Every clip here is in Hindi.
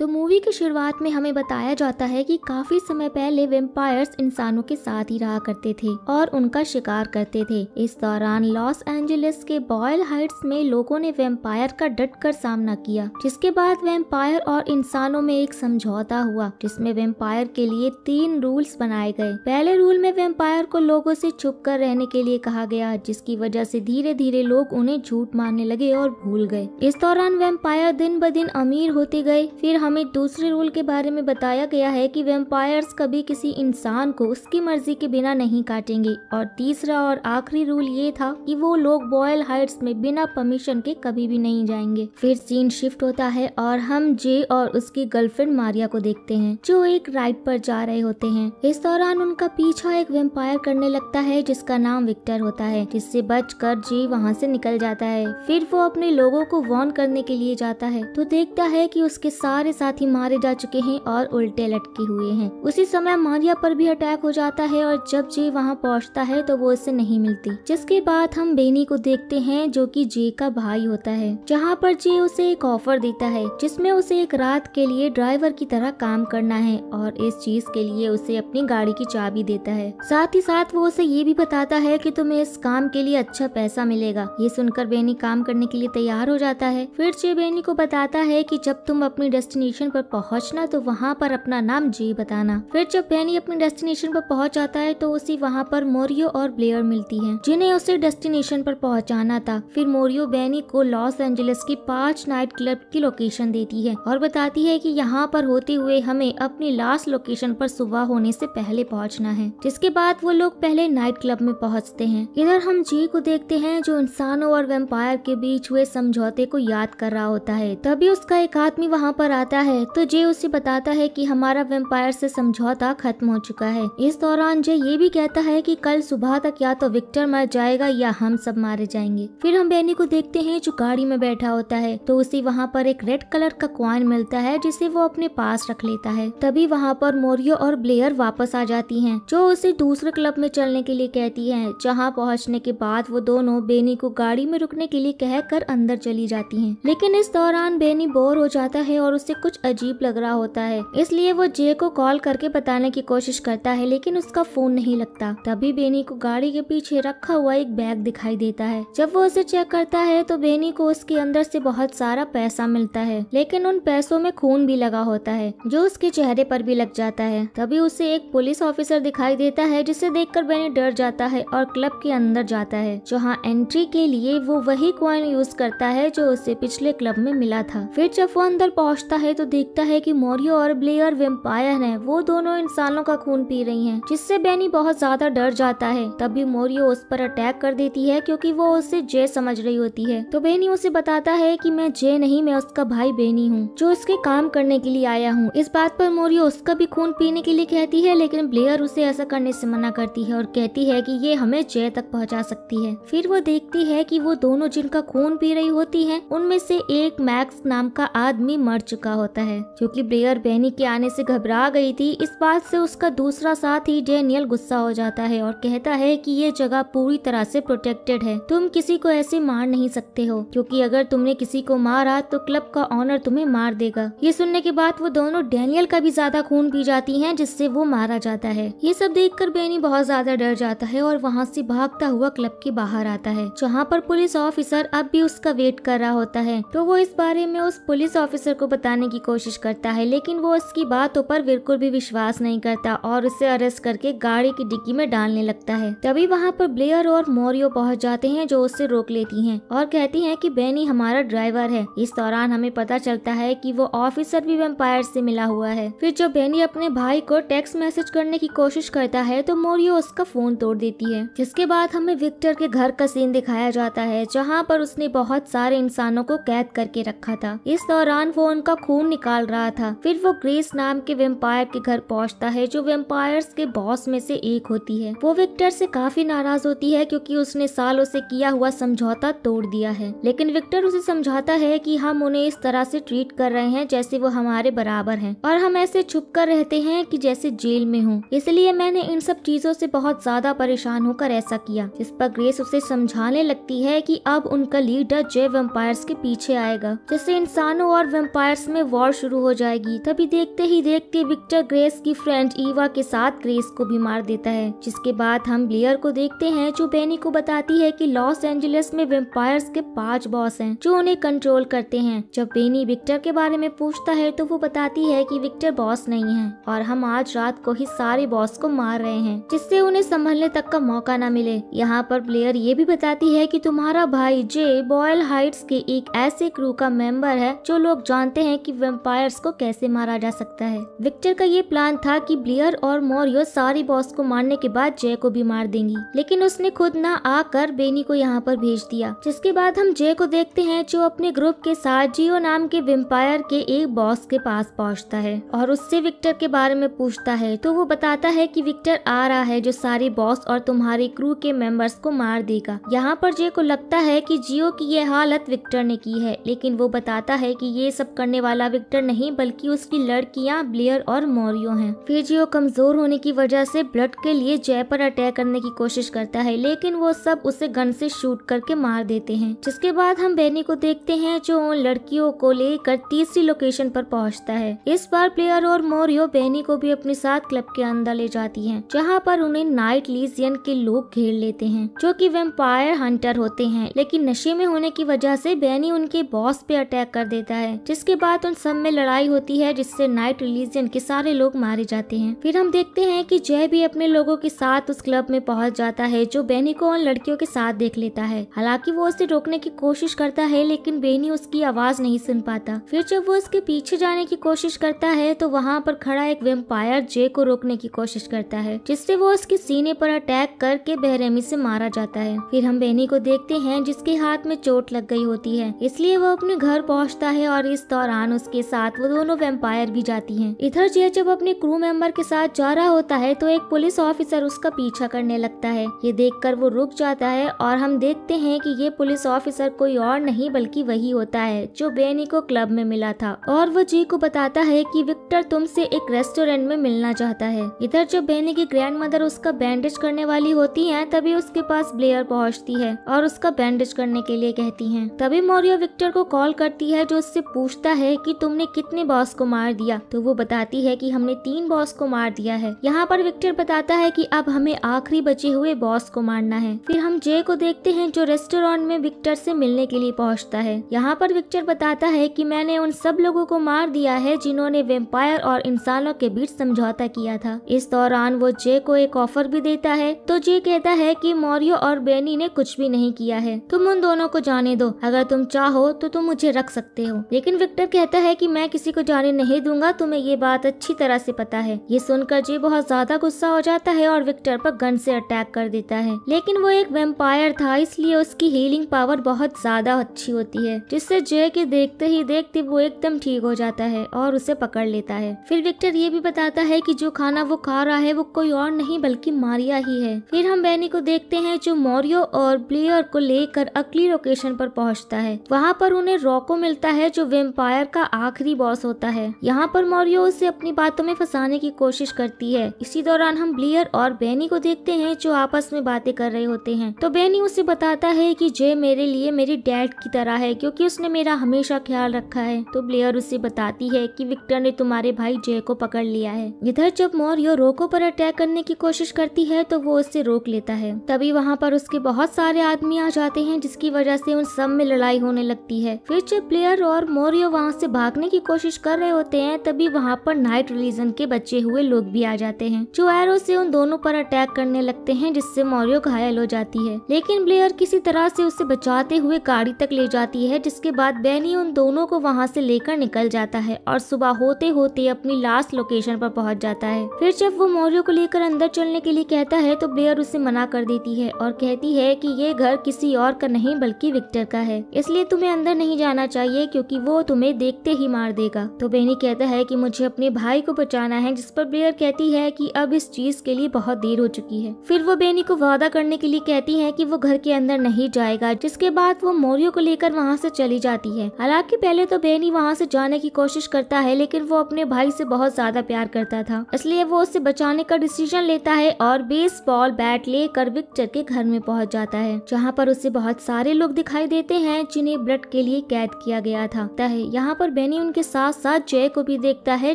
तो मूवी की शुरुआत में हमें बताया जाता है कि काफी समय पहले वेम्पायर्स इंसानों के साथ ही रहा करते थे और उनका शिकार करते थे इस दौरान लॉस एंजलिस के बॉयल हाइट्स में लोगों ने वेम्पायर का डट कर सामना किया जिसके बाद वेम्पायर और इंसानों में एक समझौता हुआ जिसमे वेम्पायर के लिए तीन रूल्स बनाए गए पहले रूल में वेम्पायर को लोगों से छुप कर रहने के लिए कहा गया जिसकी वजह से धीरे धीरे लोग उन्हें झूठ मारने लगे और भूल गए इस दौरान वेम्पायर दिन ब दिन अमीर होते गए फिर हम हमें दूसरे रूल के बारे में बताया गया है कि वेम्पायर्स कभी किसी इंसान को उसकी मर्जी के बिना नहीं काटेंगे और तीसरा और आखिरी रूल ये था कि वो लोग बॉयल हाइट्स में बिना परमिशन के कभी भी नहीं जाएंगे फिर सीन शिफ्ट होता है और हम जे और उसकी गर्लफ्रेंड मारिया को देखते हैं जो एक राइड पर जा रहे होते हैं इस दौरान उनका पीछा एक वेम्पायर करने लगता है जिसका नाम विक्टर होता है जिससे बच कर जे वहाँ से निकल जाता है फिर वो अपने लोगों को वॉर्न करने के लिए जाता है तो देखता है कि उसके सारे साथ ही मारे जा चुके हैं और उल्टे लटके हुए हैं उसी समय मारिया पर भी अटैक हो जाता है और जब जे वहाँ पहुँचता है तो वो उसे नहीं मिलती जिसके बाद हम बेनी को देखते हैं जो कि जे का भाई होता है जहाँ पर जे उसे एक ऑफर देता है जिसमें उसे एक रात के लिए ड्राइवर की तरह काम करना है और इस चीज के लिए उसे अपनी गाड़ी की चाबी देता है साथ ही साथ वो उसे ये भी बताता है की तुम्हें इस काम के लिए अच्छा पैसा मिलेगा ये सुनकर बेनी काम करने के लिए तैयार हो जाता है फिर जे बेनी को बताता है की जब तुम अपनी डेस्टिनी डेस्टिनेशन पर पहुंचना तो वहां पर अपना नाम जी बताना फिर जब बेनी अपने डेस्टिनेशन पर पहुंच जाता है तो उसे वहां पर मोरियो और ब्लेयर मिलती हैं जिन्हें उसे डेस्टिनेशन पर पहुंचाना था फिर मोरियो बेनी को लॉस एंजलिस की पांच नाइट क्लब की लोकेशन देती है और बताती है की यहाँ पर होते हुए हमें अपनी लास्ट लोकेशन पर सुबह होने ऐसी पहले पहुँचना है जिसके बाद वो लोग पहले नाइट क्लब में पहुँचते हैं इधर हम जी को देखते हैं जो इंसानों और वेम्पायर के बीच हुए समझौते को याद कर रहा होता है तभी उसका एक आदमी वहाँ पर आता आता है तो जे उसे बताता है कि हमारा वेम्पायर से समझौता खत्म हो चुका है इस दौरान जे ये भी कहता है कि कल सुबह तक या तो विक्टर मर जाएगा या हम सब मारे जाएंगे फिर हम बेनी को देखते हैं जो गाड़ी में बैठा होता है तो उसे वहाँ पर एक रेड कलर का क्वाइन मिलता है जिसे वो अपने पास रख लेता है तभी वहाँ पर मोरियो और ब्लेयर वापस आ जाती है जो उसे दूसरे क्लब में चलने के लिए कहती है जहाँ पहुँचने के बाद वो दोनों बेनी को गाड़ी में रुकने के लिए कहकर अंदर चली जाती है लेकिन इस दौरान बेनी बोर हो जाता है और उसे कुछ अजीब लग रहा होता है इसलिए वो जे को कॉल करके बताने की कोशिश करता है लेकिन उसका फोन नहीं लगता तभी बेनी को गाड़ी के पीछे रखा हुआ एक बैग दिखाई देता है जब वो उसे चेक करता है तो बेनी को उसके अंदर से बहुत सारा पैसा मिलता है लेकिन उन पैसों में खून भी लगा होता है जो उसके चेहरे पर भी लग जाता है तभी उसे एक पुलिस ऑफिसर दिखाई देता है जिसे देखकर बेनी डर जाता है और क्लब के अंदर जाता है जहाँ एंट्री के लिए वो वही कॉइन यूज करता है जो उसे पिछले क्लब में मिला था फिर जब वो अंदर पहुँचता है है तो देखता है कि मोरियो और ब्लेयर वेम्पायर हैं वो दोनों इंसानों का खून पी रही हैं जिससे बेनी बहुत ज्यादा डर जाता है तभी मोरियो उस पर अटैक कर देती है क्योंकि वो उसे जे समझ रही होती है तो बेनी उसे बताता है कि मैं जे नहीं मैं उसका भाई बेनी हूँ जो उसके काम करने के लिए आया हूँ इस बात पर मोरियो उसका भी खून पीने के लिए कहती है लेकिन ब्लेयर उसे ऐसा करने से मना करती है और कहती है कि ये हमें जय तक पहुँचा सकती है फिर वो देखती है कि वो दोनों जिनका खून पी रही होती है उनमें से एक मैक्स नाम का आदमी मर चुका होता है क्योंकि ब्लेयर बेनी के आने से घबरा गई थी इस बात से उसका दूसरा साथी डेनियल गुस्सा हो जाता है और कहता है कि ये जगह पूरी तरह से प्रोटेक्टेड है तुम किसी को ऐसे मार नहीं सकते हो क्योंकि अगर तुमने किसी को मारा तो क्लब का ऑनर तुम्हें मार देगा ये सुनने के बाद वो दोनों डेनियल का भी ज्यादा खून पी जाती है जिससे वो मारा जाता है ये सब कर बेनी बहुत ज्यादा डर जाता है और वहाँ से भागता हुआ क्लब के बाहर आता है जहाँ पर पुलिस ऑफिसर अब भी उसका वेट कर रहा होता है तो वो इस बारे में उस पुलिस ऑफिसर को बताने की कोशिश करता है लेकिन वो उसकी बातों पर बिल्कुल भी विश्वास नहीं करता और उसे अरेस्ट करके गाड़ी की डिक्की में डालने लगता है तभी वहाँ पर ब्लेयर और मोरियो पहुँच जाते हैं जो उसे रोक लेती है और कहती है की बेनी हमारा ड्राइवर है इस दौरान हमें पता चलता है की वो ऑफिसर भी वेम्पायर ऐसी मिला हुआ है फिर जब बेनी अपने भाई को टेक्स्ट मैसेज करने की कोशिश करता है तो मोरियो उसका फोन तोड़ देती है जिसके बाद हमें विक्टर के घर का सीन दिखाया जाता है जहाँ पर उसने बहुत सारे इंसानों को कैद करके रखा था इस दौरान वो उनका खून खून निकाल रहा था फिर वो ग्रेस नाम के वेम्पायर के घर पहुंचता है जो वेम्पायर्स के बॉस में से एक होती है वो विक्टर से काफी नाराज होती है क्योंकि उसने सालों से किया हुआ समझौता तोड़ दिया है लेकिन विक्टर उसे समझाता है कि हम उन्हें इस तरह से ट्रीट कर रहे हैं जैसे वो हमारे बराबर हैं और हम ऐसे छुप कर रहते हैं कि जैसे जेल में हूँ इसलिए मैंने इन सब चीजों से बहुत ज्यादा परेशान होकर ऐसा किया जिस पर ग्रेस उसे समझाने लगती है की अब उनका लीडर जय वेम्पायर्स के पीछे आएगा जिससे इंसानों और वेम्पायर्स में वॉर शुरू हो जाएगी तभी देखते ही देखते विक्टर ग्रेस की फ्रेंड ईवा के साथ ग्रेस को भी मार देता है जिसके बाद हम ब्लेयर को देखते हैं जो बेनी को बताती है कि लॉस एंजलिस में वेम्पायर के पांच बॉस हैं जो उन्हें कंट्रोल करते हैं जब बेनी विक्टर के बारे में पूछता है तो वो बताती है की विक्टर बॉस नहीं है और हम आज रात को ही सारे बॉस को मार रहे हैं जिससे उन्हें संभलने तक का मौका न मिले यहाँ पर प्लेयर ये भी बताती है कि तुम्हारा भाई जे बॉयल हाइट्स के एक ऐसे क्रू का मेंबर है जो लोग जानते हैं कि कि वेम्पायर्स को कैसे मारा जा सकता है विक्टर का ये प्लान था कि ब्लियर और मोरियो सारी बॉस को मारने के बाद जय को भी मार देंगी लेकिन उसने खुद न आकर बेनी को यहाँ पर भेज दिया जिसके बाद हम जय को देखते हैं जो अपने ग्रुप के साथ जियो नाम के वेम्पायर के एक बॉस के पास पहुँचता है और उससे विक्टर के बारे में पूछता है तो वो बताता है की विक्टर आ रहा है जो सारी बॉस और तुम्हारे क्रू के मेंबर्स को मार देगा यहाँ पर जय को लगता है कि जियो की यह हालत विक्टर ने की है लेकिन वो बताता है कि ये सब करने वाला वाला विक्टर नहीं बल्कि उसकी लड़कियां ब्लेयर और मोरियो हैं फिजियो कमजोर होने की वजह से ब्लड के लिए जय पर अटैक करने की कोशिश करता है लेकिन वो सब उसे गन से शूट करके मार देते हैं जिसके बाद हम बेनी को देखते हैं जो उन लड़कियों को लेकर तीसरी लोकेशन पर पहुँचता है इस बार प्लेयर और मोरियो बेनी को भी अपने साथ क्लब के अंदर ले जाती है जहाँ पर उन्हें नाइट लीजियन के लोग घेर लेते हैं जो की वेम्पायर हंटर होते हैं लेकिन नशे में होने की वजह से बेनी उनके बॉस पे अटैक कर देता है जिसके बाद दरअसल सब में लड़ाई होती है जिससे नाइट रिलीजन के सारे लोग मारे जाते हैं फिर हम देखते हैं कि जय भी अपने लोगों के साथ उस क्लब में पहुंच जाता है जो बेनी को उन लड़कियों के साथ देख लेता है हालांकि वो उसे रोकने की कोशिश करता है लेकिन बेनी उसकी आवाज नहीं सुन पाता फिर जब वो उसके पीछे जाने की कोशिश करता है तो वहाँ पर खड़ा एक वेम्पायर जय को रोकने की कोशिश करता है जिससे वो उसके सीने पर अटैक करके बहरेमी से मारा जाता है फिर हम बेनी को देखते हैं जिसके हाथ में चोट लग गई होती है इसलिए वो अपने घर पहुँचता है और इस दौरान उसके साथ वो दोनों वेम्पायर भी जाती हैं। इधर जे जब अपने क्रू मेंबर के साथ जा रहा होता है तो एक पुलिस ऑफिसर उसका पीछा करने लगता है ये देखकर वो रुक जाता है और हम देखते हैं कि ये पुलिस ऑफिसर कोई और नहीं बल्कि वही होता है जो बेनी को क्लब में मिला था और वो जी को बताता है कि विक्टर तुमसे एक रेस्टोरेंट में मिलना चाहता है इधर जब बेनी की ग्रैंड मदर उसका बैंडेज करने वाली होती है तभी उसके पास ब्लेयर पहुँचती है और उसका बैंडेज करने के लिए कहती है तभी मौर्य विक्टर को कॉल करती है जो उससे पूछता है कि कि तुमने कितने बॉस को मार दिया तो वो बताती है कि हमने तीन बॉस को मार दिया है यहाँ पर विक्टर बताता है कि अब हमें आखिरी बचे हुए बॉस को मारना है फिर हम जे को देखते हैं जो रेस्टोरेंट में विक्टर से मिलने के लिए पहुँचता है यहाँ पर विक्टर बताता है कि मैंने उन सब लोगों को मार दिया है जिन्होंने वेम्पायर और इंसानों के बीच समझौता किया था इस दौरान वो जे को एक ऑफर भी देता है तो जे कहता है की मौर्यो और बेनी ने कुछ भी नहीं किया है तुम उन दोनों को जाने दो अगर तुम चाहो तो तुम मुझे रख सकते हो लेकिन विक्टर कहता है कि मैं किसी को जाने नहीं दूंगा तुम्हें ये बात अच्छी तरह से पता है ये सुनकर जी बहुत ज्यादा गुस्सा हो जाता है और विक्टर पर गन से अटैक कर देता है लेकिन वो एक वेम्पायर था इसलिए उसकी हीलिंग पावर बहुत ज्यादा अच्छी होती है जिससे जय के देखते ही देखते वो एकदम ठीक हो जाता है और उसे पकड़ लेता है फिर विक्टर ये भी बताता है की जो खाना वो खा रहा है वो कोई और नहीं बल्कि मारिया ही है फिर हम बैनी को देखते हैं जो मोरियो और ब्लेयर को लेकर अगली लोकेशन पर पहुंचता है वहाँ पर उन्हें रॉको मिलता है जो वेम्पायर का आखिरी बॉस होता है यहाँ पर मौर्यो उसे अपनी बातों में फंसाने की कोशिश करती है इसी दौरान हम ब्लियर और बेनी को देखते हैं जो आपस में बातें कर रहे होते हैं तो बेनी उसे बताता है कि जय मेरे लिए मेरे डैड की तरह है क्योंकि उसने मेरा हमेशा ख्याल रखा है तो ब्लेयर उसे बताती है कि विक्टर ने तुम्हारे भाई जय को पकड़ लिया है इधर जब मौर्यो रोको पर अटैक करने की कोशिश करती है तो वो उससे रोक लेता है तभी वहाँ पर उसके बहुत सारे आदमी आ जाते हैं जिसकी वजह से उन सब में लड़ाई होने लगती है फिर जब ब्लेयर और मौर्य वहाँ से भागने की कोशिश कर रहे होते हैं तभी वहाँ पर नाइट रिलीजन के बचे हुए लोग भी आ जाते हैं जो एरो से उन दोनों पर अटैक करने लगते हैं जिससे मौर्यो घायल हो जाती है लेकिन ब्लेयर किसी तरह से उसे बचाते हुए गाड़ी तक ले जाती है जिसके बाद बैनी उन दोनों को वहाँ से लेकर निकल जाता है और सुबह होते होते अपनी लास्ट लोकेशन पर पहुँच जाता है फिर जब वो मौर्यो को लेकर अंदर चलने के लिए कहता है तो ब्लेयर उसे मना कर देती है और कहती है की ये घर किसी और का नहीं बल्कि विक्टर का है इसलिए तुम्हें अंदर नहीं जाना चाहिए क्योंकि वो तुम्हें देख देखते ही मार देगा तो बेनी कहता है कि मुझे अपने भाई को बचाना है जिस पर ब्लेयर कहती है कि अब इस चीज के लिए बहुत देर हो चुकी है फिर वो बेनी को वादा करने के लिए कहती है कि वो घर के अंदर नहीं जाएगा जिसके बाद वो मोरियो को लेकर वहाँ से चली जाती है हालांकि पहले तो बेनी वहाँ से जाने की कोशिश करता है लेकिन वो अपने भाई से बहुत ज्यादा प्यार करता था इसलिए वो उसे बचाने का डिसीजन लेता है और बॉल बैट लेकर विक्टर के घर में पहुँच जाता है जहाँ पर उसे बहुत सारे लोग दिखाई देते हैं जिन्हें ब्लड के लिए कैद किया गया था यहाँ पर और बेनी उनके साथ साथ जय को भी देखता है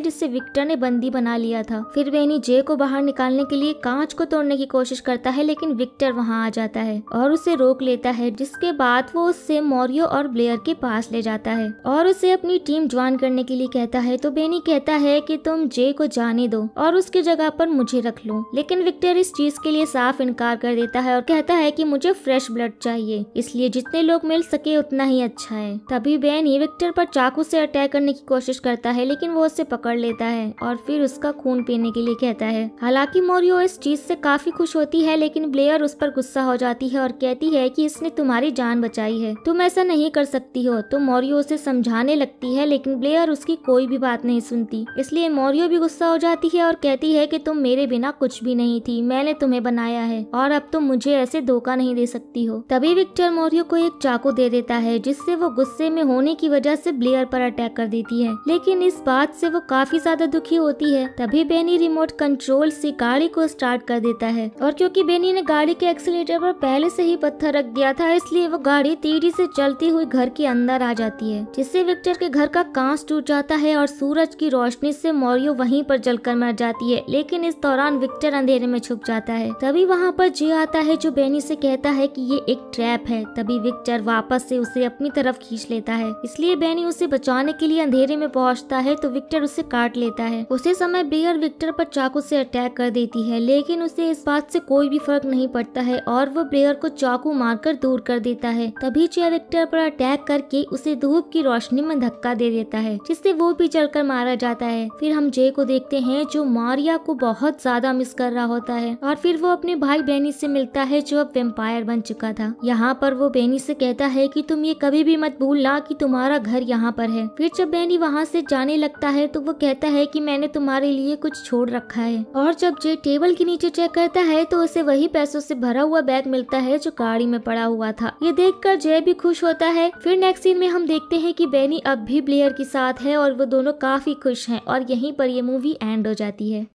जिससे विक्टर ने बंदी बना लिया था फिर बेनी जय को बाहर निकालने के लिए कांच को तोड़ने की कोशिश करता है लेकिन विक्टर वहाँ आ जाता है और उसे रोक लेता है जिसके बाद वो उससे मौर्य और ब्लेयर के पास ले जाता है और उसे अपनी टीम ज्वाइन करने के लिए कहता है तो बेनी कहता है की तुम जय को जाने दो और उसकी जगह पर मुझे रख लो लेकिन विक्टर इस चीज के लिए साफ इनकार कर देता है और कहता है की मुझे फ्रेश ब्लड चाहिए इसलिए जितने लोग मिल सके उतना ही अच्छा है तभी बेनी विक्टर पर चाकू से अटैक करने की कोशिश करता है लेकिन वो उसे पकड़ लेता है और फिर उसका खून पीने के लिए कहता है हालांकि मोरियो इस चीज से काफी खुश होती है लेकिन ब्लेयर उस पर गुस्सा हो जाती है और कहती है कि इसने तुम्हारी जान बचाई है तुम ऐसा नहीं कर सकती हो तो मोरियो उसे समझाने लगती है लेकिन ब्लेयर उसकी कोई भी बात नहीं सुनती इसलिए मोरियो भी गुस्सा हो जाती है और कहती है की तुम मेरे बिना कुछ भी नहीं थी मैंने तुम्हें बनाया है और अब तुम मुझे ऐसे धोखा नहीं दे सकती हो तभी विक्टर मोरियो को एक चाकू दे देता है जिससे वो गुस्से में होने की वजह से ब्लेयर पर अटैक कर देती है लेकिन इस बात से वो काफी ज्यादा दुखी होती है तभी बेनी रिमोट कंट्रोल से गाड़ी को स्टार्ट कर देता है और क्योंकि बेनी ने गाड़ी के एक्सीटर पर पहले से ही पत्थर रख दिया था इसलिए वो गाड़ी तेजी से चलती हुई घर के अंदर आ जाती है जिससे विक्टर के घर का कांच टूट जाता है और सूरज की रोशनी से मौर्यो वहीं पर जलकर मर जाती है लेकिन इस दौरान विक्टर अंधेरे में छुप जाता है तभी वहाँ पर जी आता है जो बेनी से कहता है कि ये एक ट्रैप है तभी विक्टर वापस से उसे अपनी तरफ खींच लेता है इसलिए बेनी उसे बचाने बचाने के लिए अंधेरे में पहुंचता है तो विक्टर उसे काट लेता है उसी समय बियर विक्टर पर चाकू से अटैक कर देती है लेकिन उसे इस बात से कोई भी फर्क नहीं पड़ता है और वो बियर को चाकू मारकर दूर कर देता है तभी चेयर विक्टर पर अटैक करके उसे धूप की रोशनी में धक्का दे देता है जिससे वो भी कर मारा जाता है फिर हम जय को देखते हैं जो मारिया को बहुत ज्यादा मिस कर रहा होता है और फिर वो अपने भाई बेनी से मिलता है जो अब वेम्पायर बन चुका था यहाँ पर वो बेनी से कहता है कि तुम ये कभी भी मत भूलना कि तुम्हारा घर यहाँ पर है फिर जब डैनी वहाँ से जाने लगता है तो वो कहता है कि मैंने तुम्हारे लिए कुछ छोड़ रखा है और जब जे टेबल के नीचे चेक करता है तो उसे वही पैसों से भरा हुआ बैग मिलता है जो गाड़ी में पड़ा हुआ था ये कर जय भी खुश होता है फिर नेक्स्ट सीन में हम देखते है की बेनी अब भी ब्लेयर के साथ है और वो दोनों काफी खुश है और यही पर ये मूवी एंड हो जाती है